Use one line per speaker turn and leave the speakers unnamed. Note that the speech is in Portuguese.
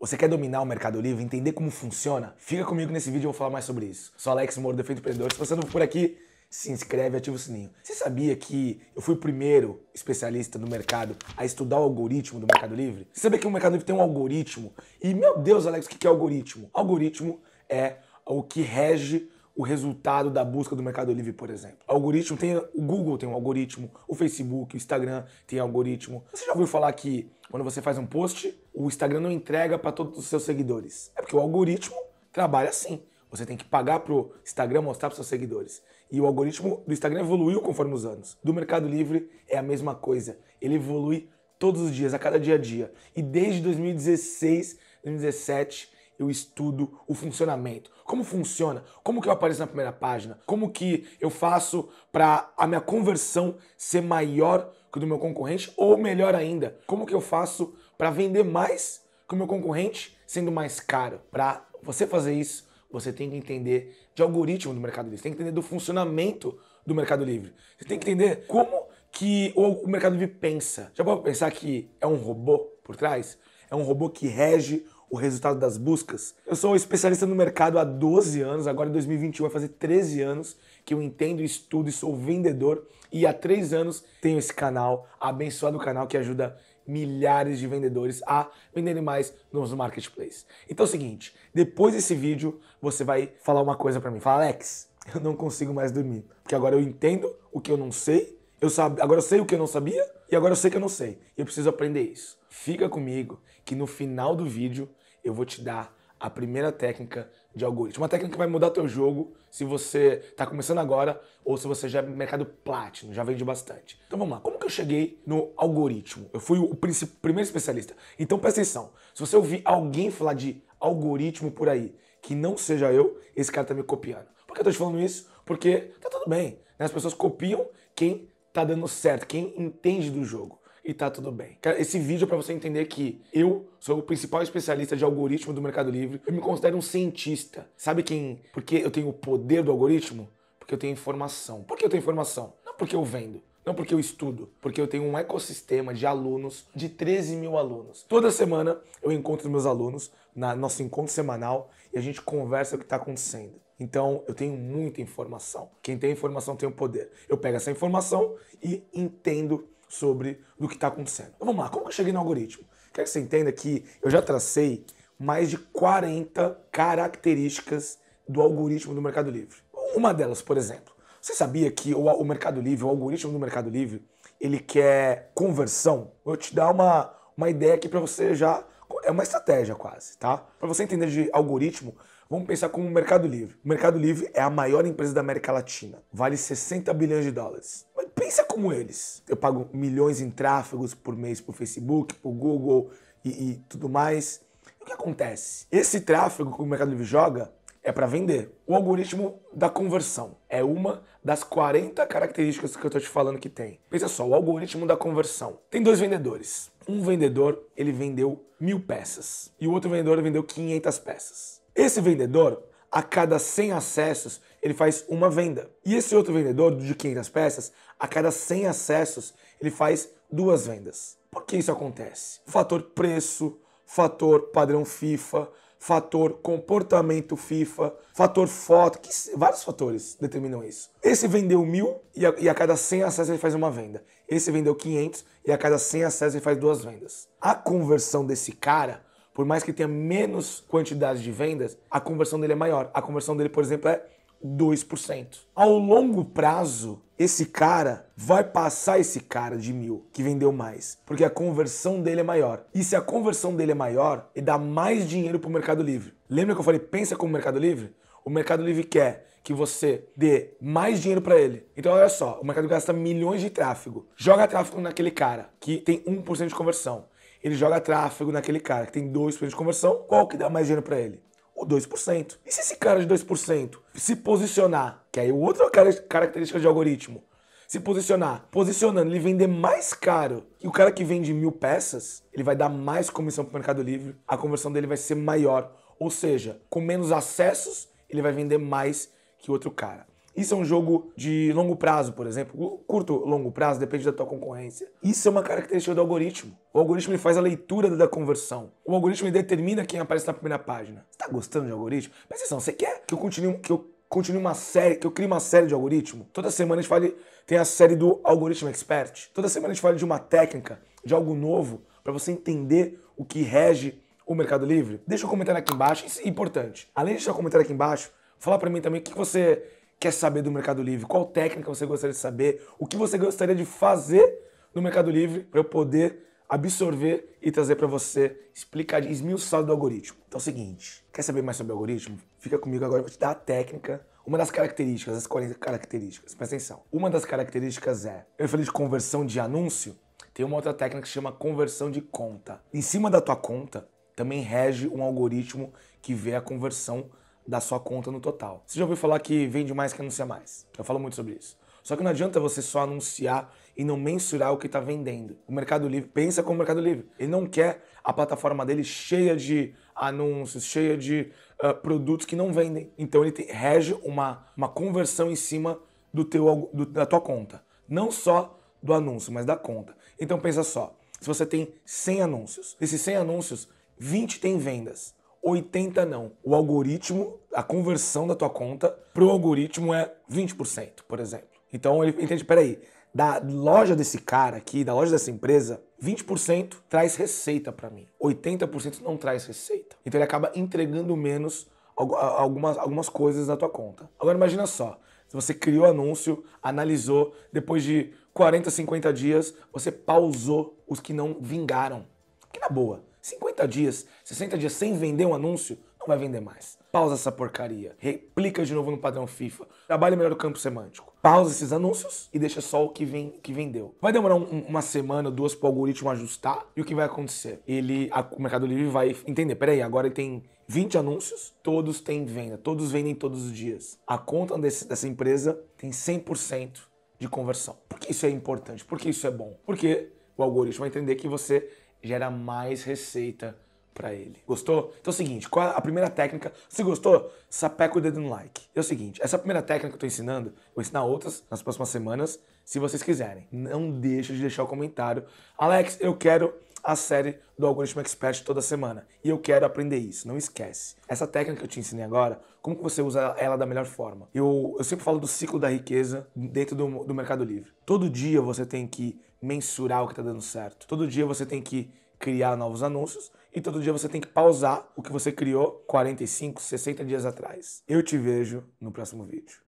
Você quer dominar o Mercado Livre, entender como funciona? Fica comigo nesse vídeo, eu vou falar mais sobre isso. Sou Alex Moro, do Efeito Empreendedor. Se você não for por aqui, se inscreve e ativa o sininho. Você sabia que eu fui o primeiro especialista no mercado a estudar o algoritmo do Mercado Livre? Você sabia que o Mercado Livre tem um algoritmo? E, meu Deus, Alex, o que é algoritmo? Algoritmo é o que rege o resultado da busca do Mercado Livre, por exemplo. algoritmo tem. O Google tem um algoritmo, o Facebook, o Instagram tem algoritmo. Você já ouviu falar que quando você faz um post, o Instagram não entrega para todos os seus seguidores. É porque o algoritmo trabalha assim. Você tem que pagar para o Instagram mostrar para seus seguidores. E o algoritmo do Instagram evoluiu conforme os anos. Do Mercado Livre é a mesma coisa. Ele evolui todos os dias, a cada dia a dia. E desde 2016, 2017, eu estudo o funcionamento. Como funciona? Como que eu apareço na primeira página? Como que eu faço para a minha conversão ser maior que o do meu concorrente? Ou melhor ainda, como que eu faço para vender mais que o meu concorrente, sendo mais caro. Para você fazer isso, você tem que entender de algoritmo do Mercado Livre, você tem que entender do funcionamento do Mercado Livre. Você tem que entender como que o Mercado Livre pensa. Já pode pensar que é um robô por trás? É um robô que rege o resultado das buscas? Eu sou especialista no mercado há 12 anos, agora em 2021 vai fazer 13 anos que eu entendo, estudo e sou vendedor. E há 3 anos tenho esse canal, abençoado canal que ajuda milhares de vendedores a venderem mais nos marketplaces. Então é o seguinte, depois desse vídeo você vai falar uma coisa para mim. Fala, Alex, eu não consigo mais dormir, porque agora eu entendo o que eu não sei, eu sabe, agora eu sei o que eu não sabia e agora eu sei que eu não sei. E eu preciso aprender isso. Fica comigo que no final do vídeo eu vou te dar a primeira técnica de algoritmo. Uma técnica que vai mudar teu jogo se você está começando agora ou se você já é mercado platino, já vende bastante. Então vamos lá, como que eu cheguei no algoritmo? Eu fui o primeiro especialista. Então presta atenção, se você ouvir alguém falar de algoritmo por aí, que não seja eu, esse cara tá me copiando. Por que eu tô te falando isso? Porque tá tudo bem, né? as pessoas copiam quem tá dando certo, quem entende do jogo e tá tudo bem. esse vídeo é para você entender que eu sou o principal especialista de algoritmo do Mercado Livre. Eu me considero um cientista. Sabe quem? Porque eu tenho o poder do algoritmo? Porque eu tenho informação. Por que eu tenho informação? Não porque eu vendo. Não porque eu estudo, porque eu tenho um ecossistema de alunos, de 13 mil alunos. Toda semana eu encontro meus alunos, na nosso encontro semanal, e a gente conversa o que está acontecendo. Então eu tenho muita informação. Quem tem informação tem o poder. Eu pego essa informação e entendo sobre do que está acontecendo. Então vamos lá, como que eu cheguei no algoritmo? Quero que você entenda que eu já tracei mais de 40 características do algoritmo do Mercado Livre. Uma delas, por exemplo, você sabia que o, Mercado Livre, o algoritmo do Mercado Livre, ele quer conversão? Vou te dar uma, uma ideia aqui para você já. É uma estratégia quase, tá? Para você entender de algoritmo, vamos pensar como o Mercado Livre. O Mercado Livre é a maior empresa da América Latina. Vale 60 bilhões de dólares pensa como eles. Eu pago milhões em tráfegos por mês para o Facebook, para o Google e, e, tudo mais. E o que acontece? Esse tráfego que o Mercado Livre joga é para vender. O algoritmo da conversão é uma das 40 características que eu estou te falando que tem. Pensa só, o algoritmo da conversão. Tem dois vendedores. Um vendedor, ele vendeu mil peças. E o outro vendedor vendeu 500 peças. Esse vendedor, a cada 100 acessos, ele faz uma venda. E esse outro vendedor de 500 peças, a cada 100 acessos, ele faz duas vendas. Por que isso acontece? Fator preço, fator padrão FIFA, fator comportamento FIFA, fator foto, que, vários fatores determinam isso. Esse vendeu mil e a, e a cada 100 acessos ele faz uma venda. Esse vendeu 500 e a cada 100 acessos ele faz duas vendas. A conversão desse cara por mais que tenha menos quantidade de vendas, a conversão dele é maior. A conversão dele, por exemplo, é 2%. Ao longo prazo, esse cara vai passar esse cara de mil que vendeu mais, porque a conversão dele é maior. E se a conversão dele é maior, ele dá mais dinheiro para o Mercado Livre. Lembra que eu falei, pensa como Mercado Livre? O Mercado Livre quer que você dê mais dinheiro para ele. Então, olha só, o mercado gasta milhões de tráfego. Joga tráfego naquele cara que tem 1% de conversão ele joga tráfego naquele cara que tem 2% de conversão, qual que dá mais dinheiro para ele? O 2%. E se esse cara de 2% se posicionar, que aí é outra característica de algoritmo, se posicionar, posicionando, ele vender mais caro, e o cara que vende mil peças, ele vai dar mais comissão para o Mercado Livre, a conversão dele vai ser maior. Ou seja, com menos acessos, ele vai vender mais que outro cara. Isso é um jogo de longo prazo, por exemplo. Curto, longo prazo, depende da tua concorrência. Isso é uma característica do algoritmo. O algoritmo faz a leitura da conversão. O algoritmo determina quem aparece na primeira página. Você tá gostando de algoritmo? Presta atenção, você quer que eu continue, que eu continue uma série, que eu crie uma série de algoritmo? Toda semana a gente fala tem a série do algoritmo expert. Toda semana a gente fala de uma técnica, de algo novo, para você entender o que rege o Mercado Livre? Deixa o um comentário aqui embaixo, isso é importante. Além de deixar o um comentário aqui embaixo, fala para mim também o que você quer saber do Mercado Livre? Qual técnica você gostaria de saber? O que você gostaria de fazer no Mercado Livre para eu poder absorver e trazer para você explicar esmiuçado do algoritmo? Então é o seguinte, quer saber mais sobre o algoritmo? Fica comigo agora, eu vou te dar a técnica, uma das características, as 40 características, presta atenção. Uma das características é, eu falei de conversão de anúncio, tem uma outra técnica que chama conversão de conta. Em cima da tua conta, também rege um algoritmo que vê a conversão da sua conta no total. Você já ouviu falar que vende mais que anuncia mais? Eu falo muito sobre isso. Só que não adianta você só anunciar e não mensurar o que está vendendo. O Mercado Livre pensa como o Mercado Livre. Ele não quer a plataforma dele cheia de anúncios, cheia de uh, produtos que não vendem. Então ele tem, rege uma, uma conversão em cima do teu, do, da tua conta. Não só do anúncio, mas da conta. Então pensa só, se você tem 100 anúncios, desses 100 anúncios, 20 tem vendas. 80 não. O algoritmo, a conversão da tua conta para o algoritmo é 20%, por exemplo. Então ele entende, peraí, da loja desse cara aqui, da loja dessa empresa, 20% traz receita para mim. 80% não traz receita. Então ele acaba entregando menos algumas, algumas coisas na tua conta. Agora imagina só, se você criou o anúncio, analisou, depois de 40, 50 dias, você pausou os que não vingaram. Que na boa, 50 dias, 60 dias sem vender um anúncio, não vai vender mais. Pausa essa porcaria. Replica de novo no padrão FIFA. Trabalha melhor o campo semântico. Pausa esses anúncios e deixa só o que, vem, que vendeu. Vai demorar um, uma semana, duas para o algoritmo ajustar. E o que vai acontecer? Ele, a, o Mercado Livre vai entender. Peraí, agora ele tem 20 anúncios, todos têm venda. Todos vendem todos os dias. A conta desse, dessa empresa tem 100% de conversão. Por que isso é importante? Por que isso é bom? Porque o algoritmo vai entender que você gera mais receita para ele. Gostou? Então é o seguinte, qual a primeira técnica? Se gostou, sapeca o dedo no like. É o seguinte, essa primeira técnica que eu tô ensinando, vou ensinar outras nas próximas semanas, se vocês quiserem. Não deixa de deixar o comentário. Alex, eu quero a série do Algoritmo Expert toda semana. E eu quero aprender isso, não esquece. Essa técnica que eu te ensinei agora, como que você usa ela da melhor forma? Eu, eu sempre falo do ciclo da riqueza dentro do, do Mercado Livre. Todo dia você tem que mensurar o que está dando certo. Todo dia você tem que criar novos anúncios e todo dia você tem que pausar o que você criou 45, 60 dias atrás. Eu te vejo no próximo vídeo.